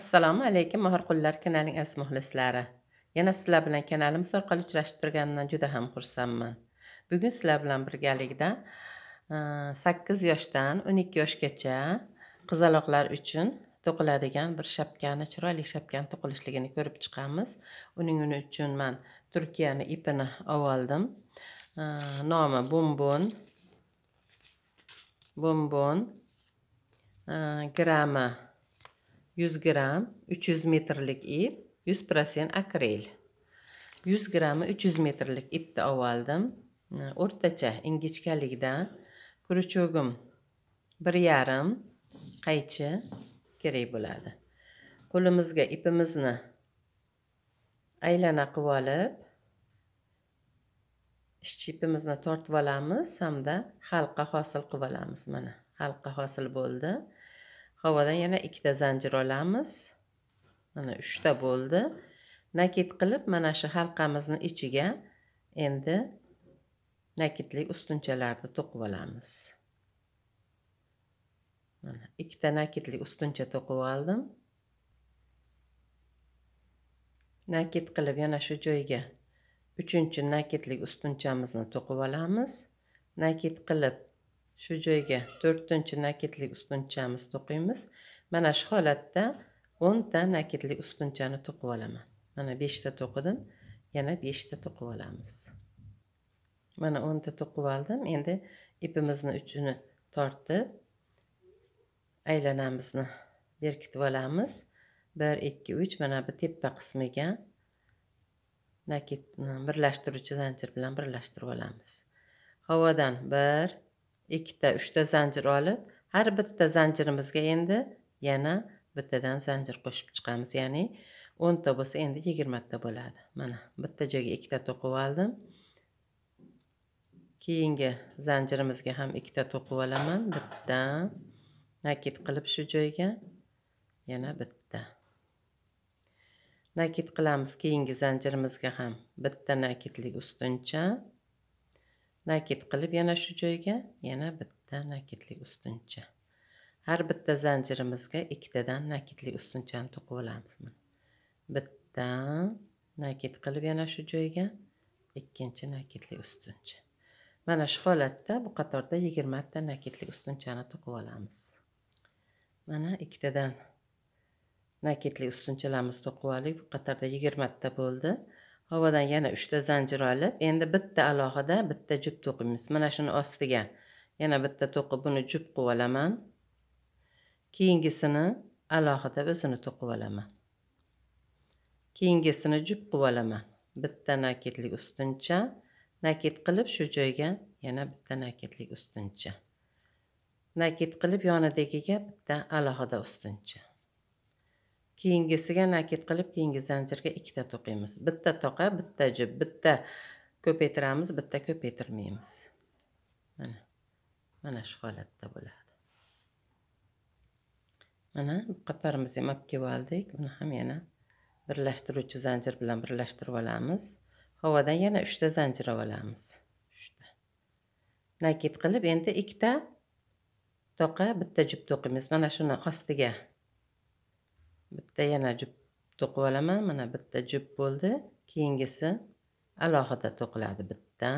assalomu alaykum qullar kanalining aziz muxlislari yana sizlar bilan kanalimiz orqali uchrashib turganimdan juda ham xursandman bugun sizlar bilan birgalikda e, sakkiz yoshdan o'n ikki yoshgacha qizaloqlar uchun to'qiladigan bir shapkani chiroyli shapkani to'qilishligini ko'rib chiqamiz uning uchun man turkiyani ipini oldim e, nomi bumbun bumbun e, grami 100 gram 300 metrlik ip 100 akril 100 grammi 300 metrlik ipni oldim hm, o'rtacha ingichkaligidan kurchugim bir yarım qaychi kerak bo'ladi qo'limizga ipimizni aylana qilib olib ishchi ipimizni tortib olamiz hamda halqa hosil qilib olamiz mana halqa hosil bo'ldi havadan yana ikkita zanjir olamiz mana uchta bo'ldi nakit qilib mana shu halqamizni ichiga endi nakitlik ustunchalarni to'qib olamiz mana ikkita nakitli ustuncha to'qib oldim nakit qilib yana shu joyga uchinchi nakitlik ustunchamizni to'qib olamiz nakit qilib shu joyga to'rtinchi nakidli ustunchamiz to'qiymiz mana shu holatda o'nta nakidli ustunchani to'qib olaman mana beshta to'qidim yana beshta to'qib olamiz mana o'nta to'qib oldim endi ipimizni uchini tortib aylanamizni berkitib olamiz bir ikki uch mana bu tepa qismiga nakidni birlashtiruvchi zanjir bilan birlashtirib olamiz havodan bir ikkita uchta zanjir olib har bitta zanjirimizga endi yana bittadan zanjir qo'shib chiqamiz ya'ni o'nta bo'lsa endi yigirmata bo'ladi mana bitta joyga ikkita to'qib oldim keyingi zanjirimizga ham ikkita to'qib olaman bitta nakid qilib shu joyga yana bitta nakid qilamiz keyingi zanjirimizga ham bitta nakidlik ustuncha nakit qilib yana shu joyga yana bitta nakitlik ustuncha har bitta zanjirimizga ikkitadan nakitlik ustunchani to'qib olamiz bitta nakit qilib yana shu joyga ikkinchi nakitli ustuncha mana shu holatda bu qatorda yigirmata nakitli ustunchani to'qib olamiz mana ikkitadan nakitli ustunchalarimizni to'qib oldik bu qatorda yigirmata bo'ldi havadan yana uchta zanjir olib endi bitta alohida bitta jup to'qiymiz mana shuni ostiga yana bitta to'qib buni jup qilib olaman keyingisini alohida o'zini to'qib olaman keyingisini jup qilib olaman bitta naketlik ustuncha naket qilib shu joyga yana bitta naketlik ustuncha naket qilib yonidagiga bitta alohida ustuncha keyingisiga nakid qilib keyingi zanjirga ikkita to'qiymiz bitta toqa bitta jib bitta ko'paytiramiz bitta ko'paytirmaymiz mana mana shu holatda bo'ladi mana qatorimizni ham olib kelib oldik buni ham yana birlashtiruvchi zanjir bilan birlashtirib olamiz havodan yana uchta zanjir olamiz uchta nakid qilib endi ikkita toqa bitta jib to'qiymiz mana shuni ostiga bitta yana jub to'qib olaman mana bitta jub bo'ldi keyingisi alohida to'qiladi bitta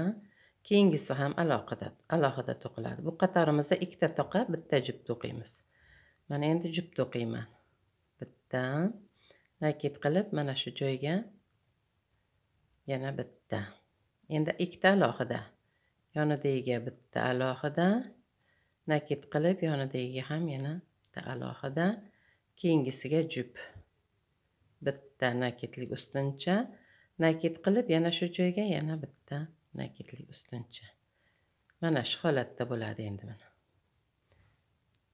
keyingisi ham alohida alohida to'qiladi bu qatorimizda ikkita toqa bitta jub to'qiymiz mana endi jub to'qiyman bitta nakit qilib mana shu joyga yana bitta endi ikkita alohida yonidagiga bitta alohida nakit qilib yonidagiga ham yana bitta alohida keyingisiga jup bitta nakitlik ustuncha nakit qilib yana shu joyga yana bitta nakitlik ustuncha mana shu holatda bo'ladi endi mana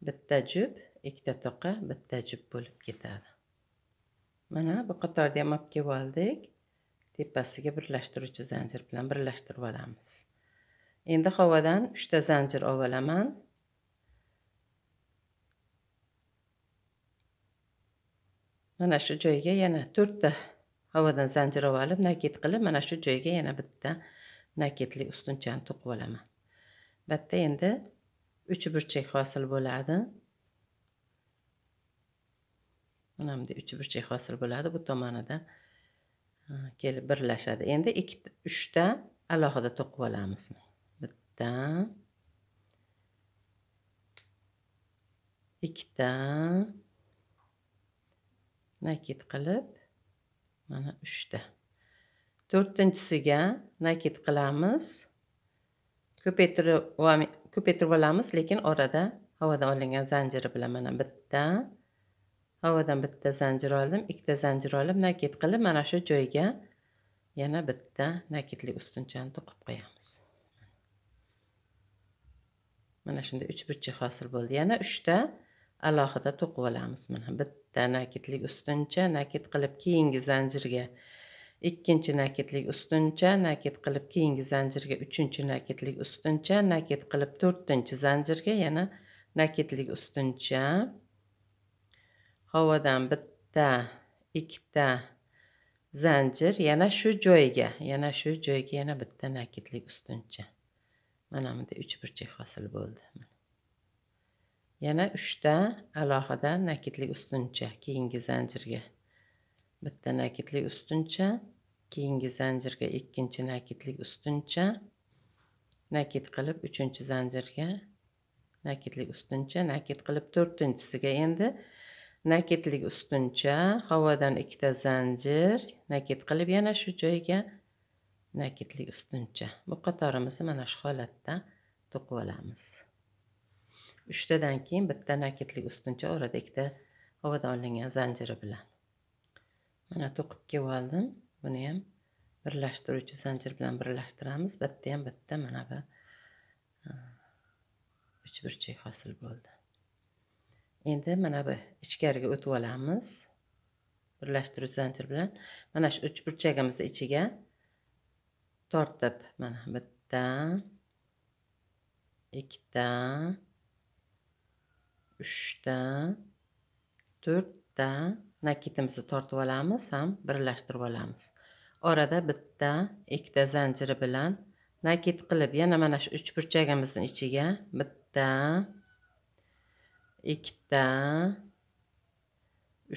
bitta jup ikkita toqa bitta jup bo'lib ketadi mana bu qatorni ham olib kelib oldik tepasiga birlashtiruvchi zanjir bilan birlashtirib olamiz endi havodan uchta zanjir olib olaman mana shu joyga yana to'rtta havodan zanjirov olib nakit qilib mana shu joyga yana bitta nakitli ustunchani to'qib olaman bu yerda endi uch burchak hosil bo'ladi mana bunday uch burchak hosil bo'ladi bu tomonida kelib birlashadi endi ikkita uchta alohida to'qib olamiz bitta ikkita nakit qilib mana uchta to'rtinchisiga nakit qilamiz ko'paytirib ko'paytirib olamiz lekin orada havodan olingan zanjiri bilan mana bitta havodan bitta zanjir oldim ikkita zanjir olib nakit qilib mana shu joyga yana bitta nakitli ustunchani to'qib qo'yamiz mana shunday uch burchak hosil bo'ldi yana uchta alohida to'qib olamiz mana bitta bitta nakidlik ustuncha nakid qilib keyingi zanjirga ikkinchi nakidlik ustuncha nakid qilib keyingi zanjirga uchinchi nakidlik ustuncha nakid qilib to'rtinchi zanjirga yana nakidlik ustuncha havodan bitta ikkita zanjir yana shu joyga yana shu joyga yana bitta nakidlik ustuncha mana bunday uch burchak hosil bo'ldi yana 3 ta alohida nakidli ustuncha keyingi zanjirga bitta nakidli ustuncha keyingi zanjirga ikkinchi nakidli ustuncha nakid qilib 3-chi zanjirga nakidli ustuncha nakid qilib 4-tinchisiga endi nakidlik ustuncha havodan ikkita zanjir nakid qilib yana shu joyga nakidlik ustuncha bu qatorimizni mana shu holatda to'qib olamiz uchtadan keyin bitta naketlik ustuncha orada ikkita havodan olingan zanjiri bilan mana to'qib kelib oldim buni ham birlashtiruvchi zanjir bilan birlashtiramiz bitta ham bitta mana bu e, uch burchak hosil bo'ldi endi mana bu ichkariga o'tib olamiz birlashtiruvchi zanjir bilan mana shu uch burchagimizni ichiga tortib mana bitta ikkita uchta to'rtta nakitimizni tortib olamiz ham birlashtirib olamiz orada bitta ikkita zanjiri bilan nakit qilib yana mana shu burchagimizni ichiga bitta ikkita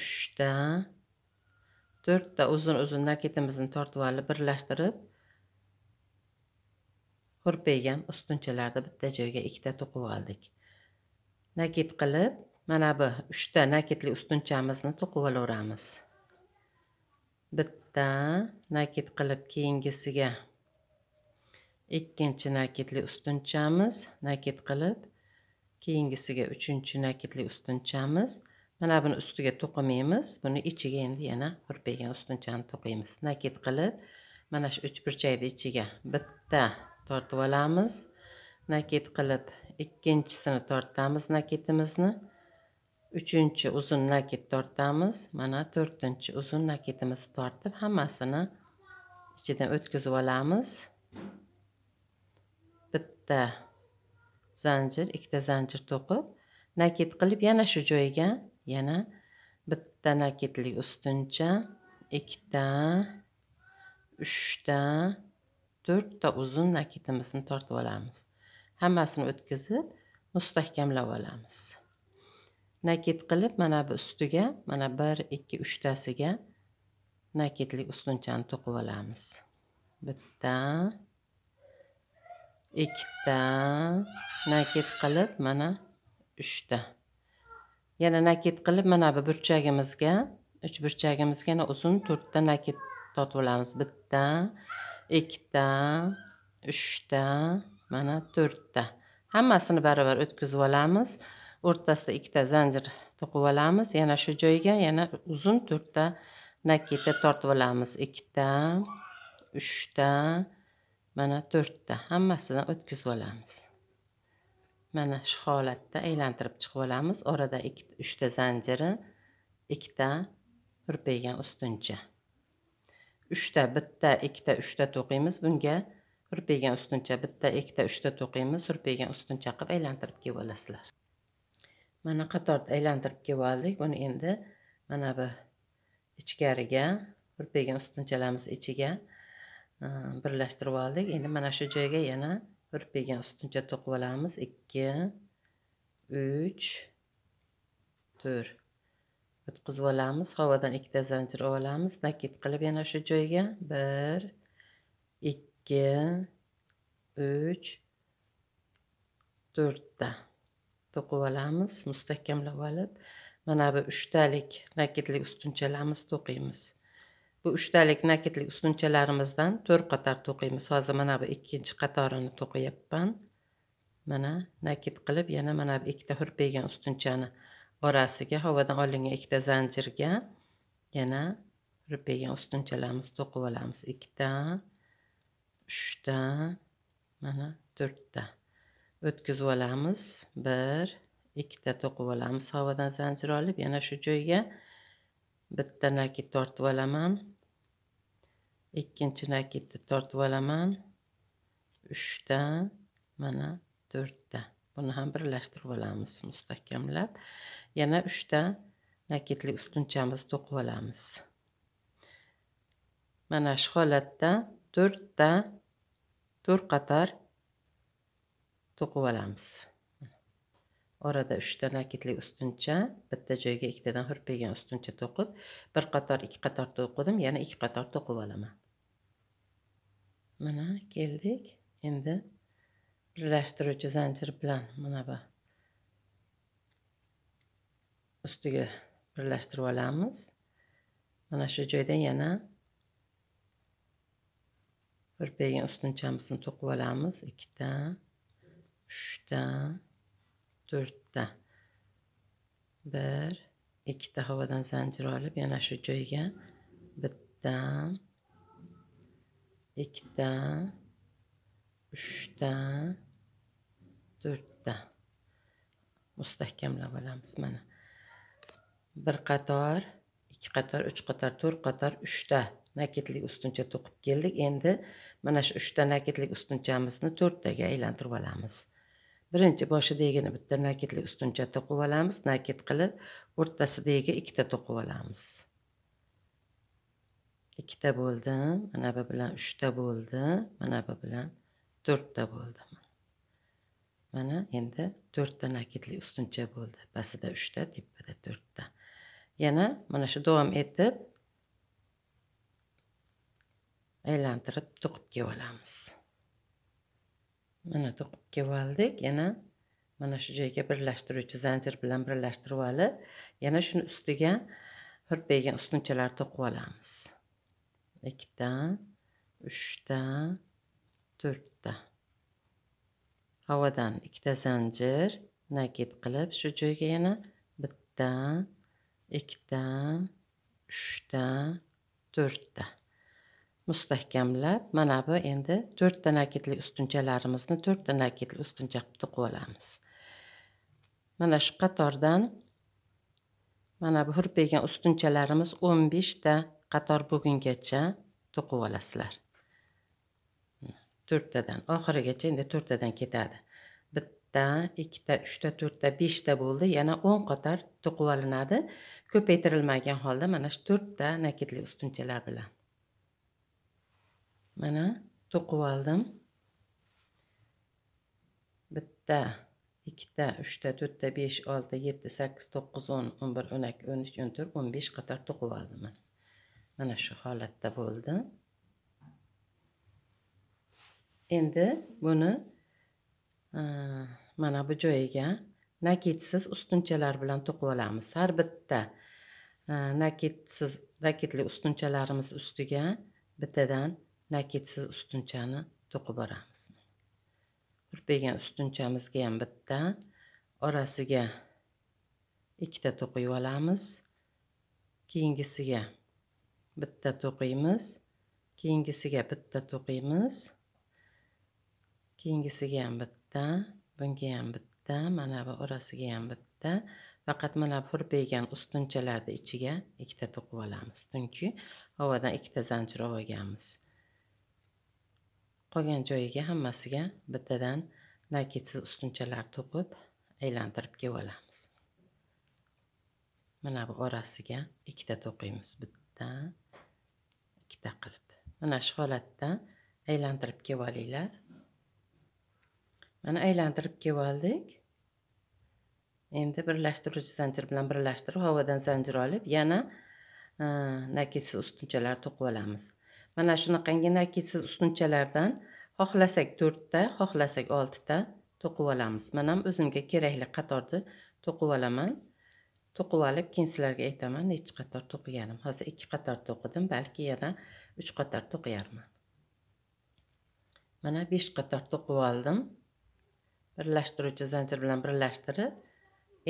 uchta to'rtta uzun uzun nakitimizni tortib olib birlashtirib hurpaygan ustunchalarda bitta joyga ikkita to'qib oldik nakit qilib mana bu uchta nakitli ustunchamizni to'qib olaveramiz bitta nakit qilib keyingisiga ikkinchi nakitli ustunchamiz nakit qilib keyingisiga uchinchi nakitli ustunchamiz mana buni ustiga to'qimaymiz buni ichiga endi yana hurpagan ustunchani to'qiymiz nakit qilib mana shu uch burchakni ichiga bitta tortib olamiz nakit qilib ikkinchisini tortamiz naketimizni uchinchi uzun naket tortamiz mana to'rtinchi uzun naketimizni tortib hammasini ichidan o'tkazib olamiz bitta zanjir ikkita zanjir to'qib naket qilib yana shu joyiga yana bitta naketlik ustuncha ikkita uchta to'rtta uzun naketimizni tortib olamiz hammasini o'tkazib mustahkamlab olamiz nakid qilib mana bu ustiga mana bir ikki uchtasiga nakidlik ustunchani to'qib olamiz bitta ikkita nakid qilib mana uchta yana nakid qilib mana bu burchagimizga uch burchagimizga yana uzun to'rtta nakid tortib olamiz bitta ikkita uchta mana to'rtta hammasini baravar o'tkazib olamiz o'rtasida ikkita zanjir to'qib olamiz yana shu joyga yana uzun to'rtta nakita tortib olamiz ikkita uchta mana to'rtta hammasidan o'tkazib olamiz mana shu holatda aylantirib chiqib olamiz orada uchta zanjiri ikkita hurpaygan ustuncha uchta bitta ikkita uchta to'qiymiz bunga hurpaygan ustuncha bitta ikkita uchta to'qiymiz surpegan ustuncha qilib aylantirib kelib olasizlar mana qatorni aylantirib kelib oldik buni endi mana bu ichkariga hurpaygan ustunchalarimiz ichiga e, birlashtirib oldik endi mana shu joyga yana hurpaygan ustuncha to'qib olamiz 2 3 4 o'tkazib olamiz havodan ikkita zanjir olamiz nakit qilib yana shu joyga 1 2 3 4 ta to'qib olamiz mustahkamlab olib mana bu uchtalik nakidlik ustunchalarimiz to'qiymiz bu uchtalik nakidlik ustunchalarimizdan to'rt qator to'qiymiz hozir mana bu ikkinchi qatorini to'qiyapman mana nakid qilib yana mana bu ikkita hurpaygan ustunchani orasiga havodan olingan ikkita zanjirga yana hurpaygan ustunchalarimizni to'qib olamiz ikkita uchdan mana to'rtta o'tkazib olamiz bir de to'qib olamiz havadan zanjir olib yana shu joyga bitti nakit tortib olaman nakit nakitni tortib olaman uchdan mana to'rtta buni ham birlashtirib olamiz mustahkamlab yana uchta nakitli ustunchamizni to'qib olamiz mana shu holatda ta to'rt qator to'qib olamiz orada uchta nakitlik ustuncha bitta joyga ikkitadan hurpagan ustuncha to'qib bir qator ikki qator to'qidim yana ikki qator to'qib olaman mana keldik endi birlashtiruvchi zanjir bilan mana bu ustiga birlashtirib olamiz mana shu joydan yana bir bergan ustunchamizni to'qib olamiz ikkidan uchdan to'rtdan bir ikkita havodan zanjir olib yana shu joyga bitdan ikkidan uchdan to'rtdan mustahkamlab olamiz mana bir qator ikki qator uch qator to'rt qator uchta nakidlik ustuncha to'qib keldik endi mana shu uchta nakidlik ustunchamizni to'rttaga aylantirib olamiz birinchi boshidagini bitta nakidlik ustuncha to'qib olamiz nakit qilib o'rtasidagi ikkita to'qib olamiz ikkita bo'ldi mana bu bilan uchta bo'ldi mana bu bilan to'rtta bo'ldi mana endi to'rtta nakidli ustuncha bo'ldi pastida uchta tepada to'rtta yana mana shu davom etib aylantirib to'qib olamiz mana to'qib oldik yana mana shu joyga birlashtiruvchi zanjir bilan birlashtirib olib yana shuni ustiga bir bergan ustunchalar to'qib olamiz ikkidan 4 to'rtta havodan ikkita zanjir nakid qilib shu joyga yana bitta ikkidan uchta to'rtta mustahkamlab mana bu endi to'rtta nakidli ustunchalarimizni to'rtta nakidli ustuncha qilib to'qib olamiz mana shu qatordan mana bu hurpaygan ustunchalarimiz o'n beshta qator bugungacha to'qib olasizlar to'rttadan oxirigacha endi to'rttadan ketadi bitta ikkita uchta to'rtta beshta bo'ldi yana o'n qator to'qib olinadi ko'paytirilmagan holda mana shu to'rtta nakidli ustunchalar bilan mana to'qib oldim bitta ikkita uchta to'rtta besh olti yetti sakkiz to'qqiz o'n o'n bir o'n ikki o'n uch o'n to'rt o'n besh qator to'qib oldim mana shu holatda bo'ldi endi buni mana bu joyiga naketsiz ustunchalar bilan to'qib olamiz har bitta naketsiz naketli ustunchalarimiz ustiga bittadan naketsiz ustunchani to'qib boramiz hurpagan ustunchamizga ham bitta orasiga ikkita to'qiyib olamiz keyingisiga bitta to'qiymiz keyingisiga bitta to'qiymiz keyingisiga ham bitta bunga ham bitta mana bu orasiga ham bitta faqat mana hurpaygan ustunchalarni ichiga ikkita to'qib olamiz chunki havodan ikkita zanjir olganmiz qolgan joyiga hammasiga bittadan narketsiz ustunchalar to'qib aylantirib kelib olamiz mana bu orasiga ikkita to'qiymiz bitta ikkita qilib mana shu holatda aylantirib kelib olinglar mana aylantirib kelib oldik endi birlashtiruvchi zanjir bilan birlashtirib havodan zanjir olib yana narketsiz ustunchalar to'qib olamiz mana shunaqangina ketsiz ustunchalardan xohlasak to'rtta xohlasak oltita to'qib olamiz man ham o'zimga kerakli qatorni to'qib olaman to'qib olib keyin sizlarga aytaman nechi qator to'qiganim hozir ikki qator to'qidim balki yana uch qator to'qiyarman mana besh qator to'qib oldim birlashtiruvchi zanjir bilan birlashtirib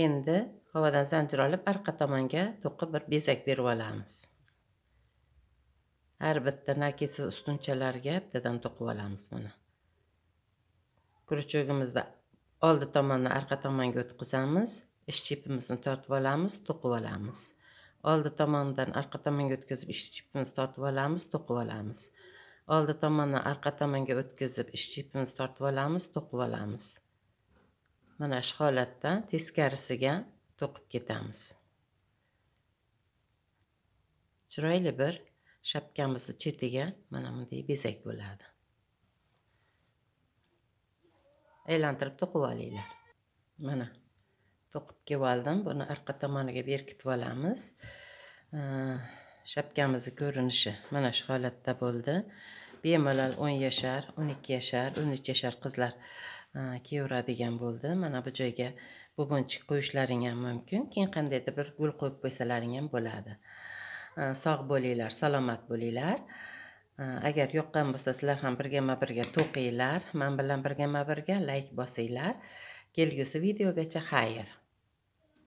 endi havodan zanjir olib orqa tomonga to'qib bir bezak berib olamiz har bitta nakisiz ustunchalarga bittadan to'qib olamiz mana guruchogimizni oldi tomondan orqa tomonga o'tkazamiz ish chepimizni tortib olamiz to'qib olamiz oldi tomonidan orqa tomonga o'tkazib ish chepimizni tortib olamiz to'qib olamiz oldi tomondan orqa tomonga o'tkazib ish chepimizni tortib olamiz to'qib olamiz mana shu holatda teskarisiga to'qib ketamiz chiroyli bir shapkamizni chetiga mana bunday bezak bo'ladi aylantirib to'qib olinglar mana to'qib kelib oldim buni orqa tomoniga berkitib olamiz shapkamizni ko'rinishi mana shu holatda bo'ldi bemalol o'n yashar o'n ikki yashar o'n uch yashar qizlar e, kiyaveradigan bo'ldi mana bu joyga bubunchik qo'yishlaring ham mumkin keyin qandaydir bir gul qo'yib qo'ysalaring ham bo'ladi Э, sog' bo'linglar salomat bo'linglar э, agar yoqqan bo'lsa sizlar ham birgama birga to'qinglar man bilan birgama birga layk bosinglar kelgusi videogacha xayr